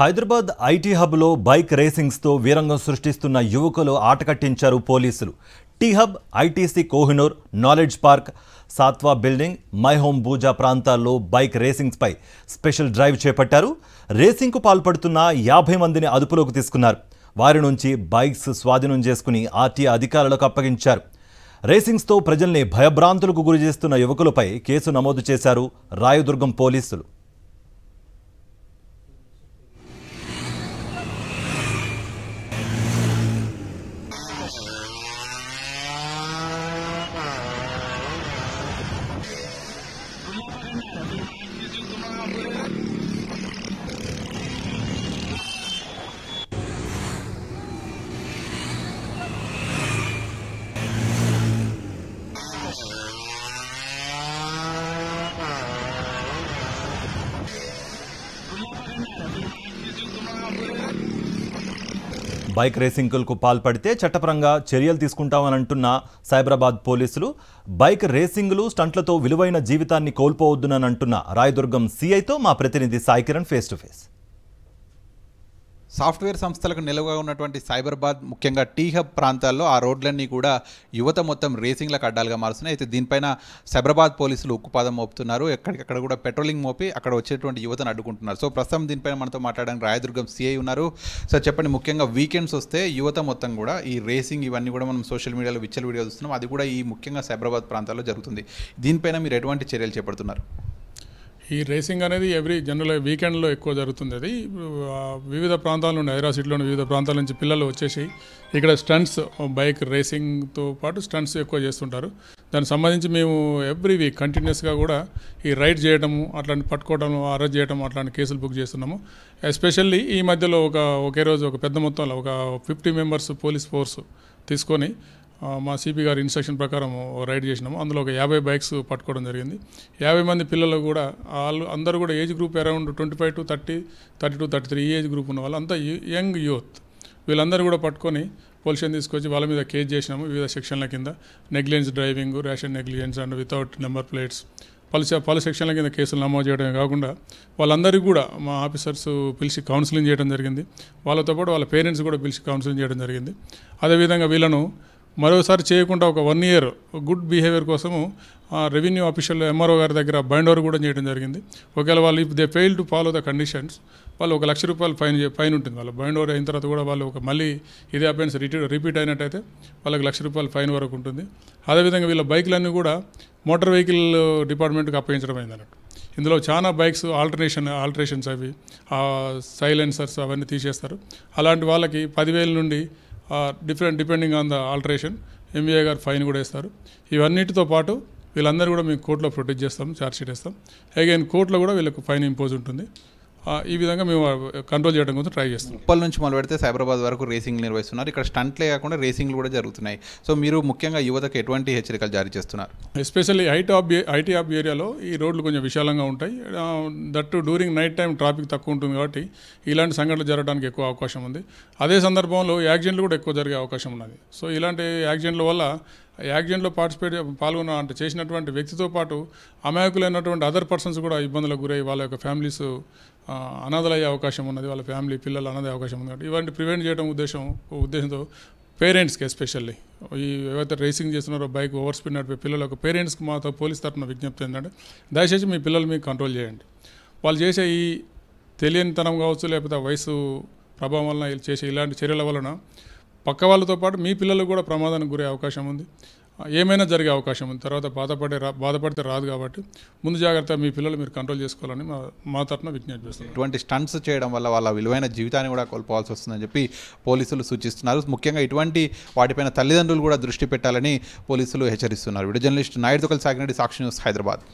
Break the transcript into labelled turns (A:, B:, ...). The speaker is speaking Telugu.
A: హైదరాబాద్ ఐటీ హబ్లో బైక్ రేసింగ్స్తో వీరంగం సృష్టిస్తున్న యువకులు ఆటకట్టించారు పోలీసులు T hub ITC Kohinoor knowledge park Sattva building my home Bhooja ప్రాంతాల్లో బైక్ రేసింగ్స్పై స్పెషల్ డ్రైవ్ చేపట్టారు రేసింగ్కు పాల్పడుతున్న యాభై మందిని అదుపులోకి తీసుకున్నారు వారి నుంచి బైక్స్ స్వాధీనం చేసుకుని ఆర్టీ అధికారులకు అప్పగించారు రేసింగ్స్తో ప్రజల్ని భయభ్రాంతులకు గురి చేస్తున్న యువకులపై కేసు నమోదు చేశారు రాయదుర్గం పోలీసులు బైక్ రేసింగ్లకు పాల్పడితే చట్టపరంగా చర్యలు తీసుకుంటామని అంటున్న సైబరాబాద్ పోలీసులు బైక్ రేసింగ్లు స్టంట్లతో విలువైన జీవితాన్ని కోల్పోవద్దునని అంటున్న రాయదుర్గం సీఐతో మా ప్రతినిధి Sai Kiran face to face
B: software సంస్థలకు నిలువగా ఉన్నటువంటి సైబర్బాద్ ముఖ్యంగా టీ హబ్ ప్రాంతాల్లో ఆ రోడ్లన్నీ కూడా యువత మొత్తం రేసింగ్లకు అడ్డాలుగా మారుస్తున్నాయి అయితే దీనిపైన సైబరాబాద్ పోలీసులు ఉక్కుపాదం మోపుతున్నారు ఎక్కడికక్కడ కూడా పెట్రోలింగ్ మోపి అక్కడ వచ్చేటువంటి యువతను అడ్డుకుంటున్నారు సో ప్రస్తుతం దీనిపైన మనతో మాట్లాడడానికి రాయదుర్గం సిఐ ఉన్నారు సో చెప్పండి ముఖ్యంగా వీకెండ్స్ వస్తే యువత మొత్తం కూడా ఈ రేసింగ్ ఇవన్నీ కూడా మనం సోషల్ మీడియాలో విచ్చల వీడియో చూస్తున్నాం అది కూడా ఈ ముఖ్యంగా సైబరాబాద్ ప్రాంతాల్లో జరుగుతుంది దీనిపైన మీరు ఎటువంటి చర్యలు చేపడుతున్నారు
C: ఈ రేసింగ్ అనేది ఎవ్రీ జనరల్ వీకెండ్లో ఎక్కువ జరుగుతుంది అది వివిధ ప్రాంతాల నుండి సిటీలోని వివిధ ప్రాంతాల నుంచి పిల్లలు వచ్చేసి ఇక్కడ స్టంట్స్ బైక్ రేసింగ్తో పాటు స్టంట్స్ ఎక్కువ చేస్తుంటారు దానికి సంబంధించి మేము ఎవ్రీ వీక్ కంటిన్యూస్గా కూడా ఈ రైడ్ చేయడము అట్లాంటి పట్టుకోవడం అరెస్ట్ చేయడం అట్లాంటి కేసులు బుక్ చేస్తున్నాము ఎస్పెషల్లీ ఈ మధ్యలో ఒక ఒకే రోజు ఒక పెద్ద మొత్తంలో ఒక ఫిఫ్టీ మెంబర్స్ పోలీస్ ఫోర్స్ తీసుకొని మా సిపి గారి ఇన్స్ట్రక్షన్ ప్రకారం రైడ్ చేసినాము అందులో ఒక యాభై బైక్స్ పట్టుకోవడం జరిగింది యాభై మంది పిల్లలు కూడా వాళ్ళు అందరూ కూడా age group around twenty five to thirty thirty two thirty three age group ఉన్న వాళ్ళు అంతా యంగ్ యూత్ వీళ్ళందరూ కూడా పట్టుకొని పొల్యూషన్ తీసుకొచ్చి వాళ్ళ మీద కేజ్ చేసినాము వివిధ సెక్షన్ల కింద negligence driving rash negligence and without number plates పలు పలు సెక్షన్ల కింద కేసులు నమోదు చేయడమే కాకుండా వాళ్ళందరికీ కూడా మా ఆఫీసర్స్ పిలిచి కౌన్సిలింగ్ చేయడం జరిగింది వాళ్ళతో పాటు వాళ్ళ పేరెంట్స్ కూడా పిలిచి కౌన్సిలింగ్ చేయడం జరిగింది అదేవిధంగా వీళ్ళను మరోసారి చేయకుండా ఒక వన్ ఇయర్ గుడ్ బిహేవియర్ కోసము రెవెన్యూ ఆఫీషియల్ ఎంఆర్ఓ గారి దగ్గర బైండ్ ఓవర్ కూడా చేయడం జరిగింది ఒకవేళ వాళ్ళు if they fail to follow the conditions వాళ్ళు ఒక లక్ష రూపాయలు ఫైన్ ఫైన్ ఉంటుంది వాళ్ళు బైండ్ ఓవర్ అయిన తర్వాత కూడా వాళ్ళు ఒక మళ్ళీ ఇదే అపెన్స్ రిటీ రిపీట్ అయినట్టయితే వాళ్ళకి లక్ష రూపాయలు ఫైన్ వరకు ఉంటుంది అదేవిధంగా వీళ్ళ బైకులన్నీ కూడా మోటార్ వెహికల్ డిపార్ట్మెంట్కి అప్పగించడం అయింది అన్నట్టు ఇందులో చాలా బైక్స్ ఆల్టర్నేషన్ ఆల్టరేషన్స్ అవి సైలెన్సర్స్ అవన్నీ తీసేస్తారు అలాంటి వాళ్ళకి పదివేల నుండి different depending on the alteration MBA గారు ఫైన్ కూడా వేస్తారు ఇవన్నిటితో పాటు వీళ్ళందరూ కూడా మేము కోర్టులో ప్రొటెక్ట్ చేస్తాం ఛార్జ్ షీట్ వేస్తాం అగైన్ కోర్టులో కూడా వీళ్ళకు ఫైన్ ఇంపోజ్ ఉంటుంది ఈ విధంగా మేము
B: కంట్రోల్ చేయడం కోసం ట్రై చేస్తాం ఉప్పల్ నుంచి మొదలు పెడితే సైబరాబాద్ వరకు రేసింగ్ నిర్వహిస్తున్నారు ఇక్కడ స్టంట్లే కాకుండా రేసింగ్లు కూడా జరుగుతున్నాయి సో మీరు ముఖ్యంగా యువతకు ఎటువంటి హెచ్చరికలు జారీ చేస్తున్నారు
C: especially IT off IT off ఏరియాలో ఈ రోడ్లు కొంచెం విశాలంగా ఉంటాయి that during night time traffic తక్కువ ఉంటుంది కాబట్టి ఇలాంటి సంఘటనలు జరగడానికి ఎక్కువ అవకాశం ఉంది అదే సందర్భంలో యాక్సిడెంట్లు కూడా ఎక్కువ జరిగే అవకాశం ఉన్నది సో ఇలాంటి యాక్సిడెంట్ల వల్ల యాక్సిడెంట్లో పార్టిసిపేట్ పాల్గొన్న అంటే చేసినటువంటి వ్యక్తితో పాటు అమాయకులైనటువంటి అదర్ పర్సన్స్ కూడా ఇబ్బందులకు గురై వాళ్ళ యొక్క ఫ్యామిలీస్ అనాథలయ్యే అవకాశం ఉన్నది వాళ్ళ ఫ్యామిలీ పిల్లలు అనాథ అవకాశం ఉంది కాబట్టి ఇవన్నీ ప్రివెంట్ చేయడం ఉద్దేశం ఉద్దేశంతో పేరెంట్స్కి ఎస్పెషల్లీ ఈ ఏవైతే రేసింగ్ చేస్తున్నారో బైక్ ఓవర్ స్పీడ్ నడిపే పిల్లలకు పేరెంట్స్కి మాతో పోలీస్ తరఫున విజ్ఞప్తి ఏంటంటే దయచేసి మీ పిల్లలు మీకు కంట్రోల్ చేయండి వాళ్ళు చేసే ఈ తెలియనితనం కావచ్చు లేకపోతే వయసు ప్రభావం వలన చేసే ఇలాంటి చర్యల వలన పక్క వాళ్ళతో పాటు మీ పిల్లలు కూడా ప్రమాదానికి గురే అవకాశం ఉంది ఏమైనా జరిగే అవకాశం ఉంది తర్వాత బాధపడే బాధపడితే రాదు కాబట్టి ముందు జాగ్రత్త మీ పిల్లలు మీరు కంట్రోల్ చేసుకోవాలని మా మా తరఫున విజ్ఞప్తి చేస్తున్నారు
B: ఇటువంటి స్టంట్స్ చేయడం వల్ల వాళ్ళ విలువైన జీవితాన్ని కూడా కోల్పోవాల్సి వస్తుందని చెప్పి పోలీసులు సూచిస్తున్నారు ముఖ్యంగా ఇటువంటి వాటిపైన తల్లిదండ్రులు కూడా దృష్టి పెట్టాలని పోలీసులు హెచ్చరిస్తున్నారు వీడియో జర్నలిస్ట్ నాయుడు కలిసి సాగినటి సాక్షి న్యూస్ హైదరాబాద్